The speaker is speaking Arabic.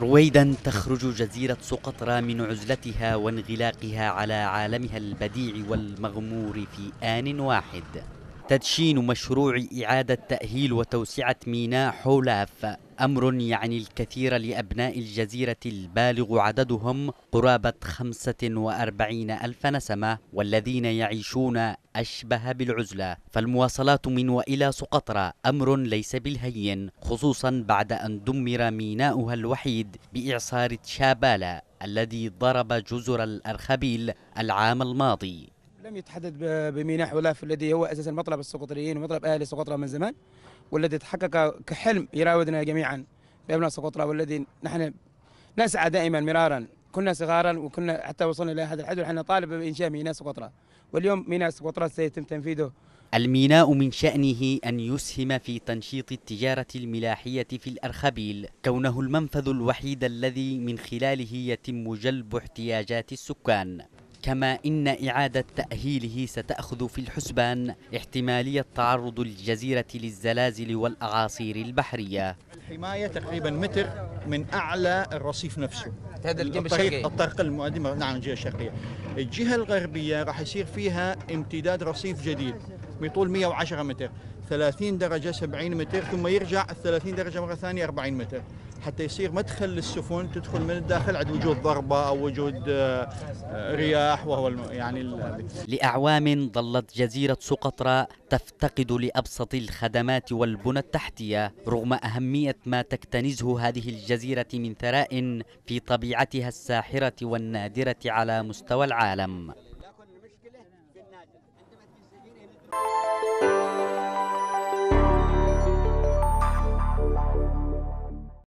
رويدا تخرج جزيرة سقطرى من عزلتها وانغلاقها على عالمها البديع والمغمور في آن واحد تدشين مشروع إعادة تأهيل وتوسعة ميناء حولاف أمر يعني الكثير لأبناء الجزيرة البالغ عددهم قرابة 45 ألف نسمة والذين يعيشون أشبه بالعزلة فالمواصلات من وإلى سقطرى أمر ليس بالهين خصوصا بعد أن دمر ميناؤها الوحيد بإعصار تشابالا الذي ضرب جزر الأرخبيل العام الماضي لم يتحدث بمنح ولاف الذي هو اساسا مطلب السقطريين ومطلب اهل سقطرى من زمان والذي تحقق كحلم يراودنا جميعا بابناء سقطرى والذي نحن نسعى دائما مرارا كنا صغارا وكنا حتى وصلنا الى هذا الحد ونحن نطالب بانشاء ميناء سقطرى واليوم ميناء سقطرى سيتم تنفيذه الميناء من شأنه أن يسهم في تنشيط التجارة الملاحية في الأرخبيل كونه المنفذ الوحيد الذي من خلاله يتم جلب احتياجات السكان كما إن إعادة تأهيله ستأخذ في الحسبان احتمالية تعرض الجزيرة للزلازل والأعاصير البحرية الحماية تقريبا متر من أعلى الرصيف نفسه هذا الجهة الشرقية الطرق المقدمة نعم الجهة الشرقية الجهة الغربية راح يصير فيها امتداد رصيف جديد بطول 110 متر 30 درجة 70 متر ثم يرجع 30 درجة مرة ثانية 40 متر حتى يصير مدخل للسفن تدخل من الداخل عند وجود ضربه او وجود آه، آه، رياح وهو يعني لاعوام ظلت جزيره سقطرى تفتقد لابسط الخدمات والبنى التحتيه رغم اهميه ما تكتنزه هذه الجزيره من ثراء في طبيعتها الساحره والنادره على مستوى العالم.